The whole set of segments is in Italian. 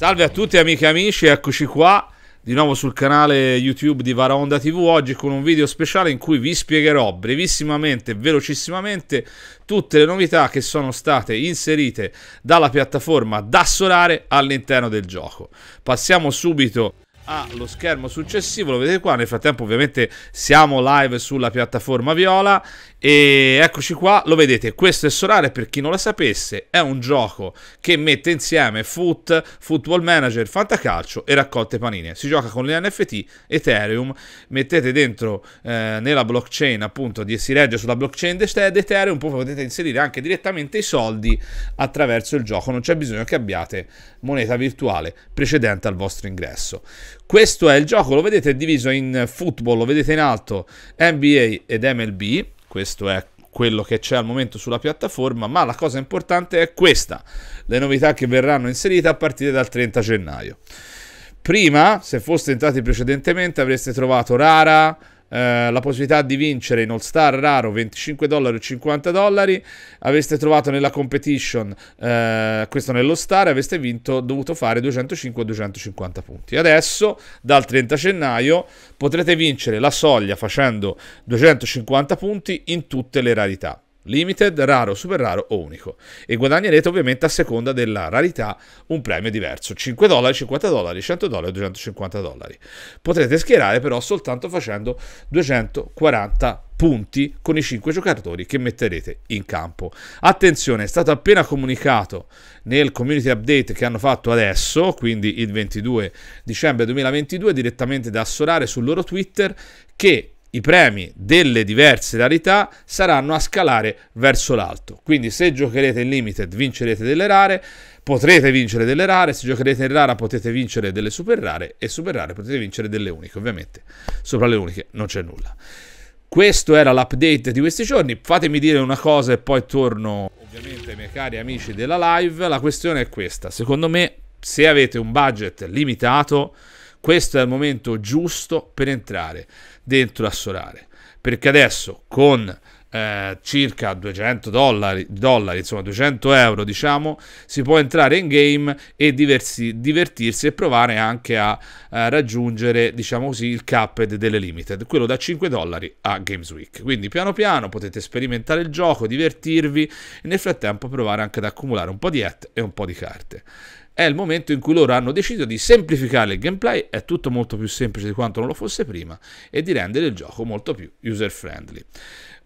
Salve a tutti amiche e amici, eccoci qua di nuovo sul canale YouTube di Varaonda TV oggi con un video speciale in cui vi spiegherò brevissimamente, velocissimamente tutte le novità che sono state inserite dalla piattaforma da solare all'interno del gioco. Passiamo subito allo schermo successivo, lo vedete qua, nel frattempo ovviamente siamo live sulla piattaforma Viola e eccoci qua, lo vedete, questo è Sorare. per chi non lo sapesse, è un gioco che mette insieme foot, football manager, fantacalcio e raccolte panine, si gioca con le NFT, Ethereum, mettete dentro eh, nella blockchain appunto, si regge sulla blockchain di Ethereum, poi potete inserire anche direttamente i soldi attraverso il gioco, non c'è bisogno che abbiate moneta virtuale precedente al vostro ingresso. Questo è il gioco, lo vedete è diviso in football, lo vedete in alto NBA ed MLB, questo è quello che c'è al momento sulla piattaforma, ma la cosa importante è questa, le novità che verranno inserite a partire dal 30 gennaio. Prima, se foste entrati precedentemente, avreste trovato Rara, eh, la possibilità di vincere in All Star raro 25 dollari o 50 dollari, aveste trovato nella competition eh, questo nello Star, aveste vinto, dovuto fare 205 o 250 punti. Adesso, dal 30 gennaio, potrete vincere la soglia facendo 250 punti in tutte le rarità limited, raro, super raro o unico. E guadagnerete ovviamente a seconda della rarità un premio diverso, 5 dollari, 50 dollari, 100 dollari 250 dollari. Potrete schierare però soltanto facendo 240 punti con i 5 giocatori che metterete in campo. Attenzione, è stato appena comunicato nel community update che hanno fatto adesso, quindi il 22 dicembre 2022, direttamente da Assorare sul loro Twitter, che i premi delle diverse rarità saranno a scalare verso l'alto. Quindi se giocherete in limited vincerete delle rare, potrete vincere delle rare, se giocherete in rara potete vincere delle super rare e super rare potete vincere delle uniche, ovviamente sopra le uniche non c'è nulla. Questo era l'update di questi giorni, fatemi dire una cosa e poi torno ovviamente ai miei cari amici della live, la questione è questa, secondo me se avete un budget limitato questo è il momento giusto per entrare dentro a Solare. Perché adesso con eh, circa 200 dollari, dollari, insomma 200 euro, diciamo, si può entrare in game e diversi, divertirsi e provare anche a eh, raggiungere, diciamo così, il capped delle limited, quello da 5 dollari a Games Week. Quindi piano piano potete sperimentare il gioco, divertirvi e nel frattempo provare anche ad accumulare un po' di et e un po' di carte è il momento in cui loro hanno deciso di semplificare il gameplay, è tutto molto più semplice di quanto non lo fosse prima, e di rendere il gioco molto più user friendly.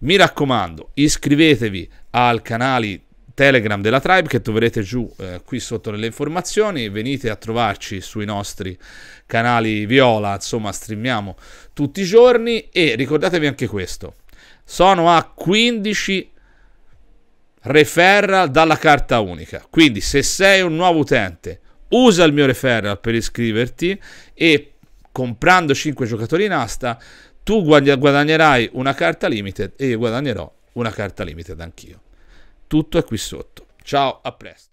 Mi raccomando, iscrivetevi al canale Telegram della Tribe che troverete giù eh, qui sotto nelle informazioni, venite a trovarci sui nostri canali Viola, insomma streamiamo tutti i giorni e ricordatevi anche questo, sono a 15 referral dalla carta unica, quindi se sei un nuovo utente usa il mio referral per iscriverti e comprando 5 giocatori in asta tu guadagnerai una carta limited e io guadagnerò una carta limited anch'io. Tutto è qui sotto. Ciao, a presto.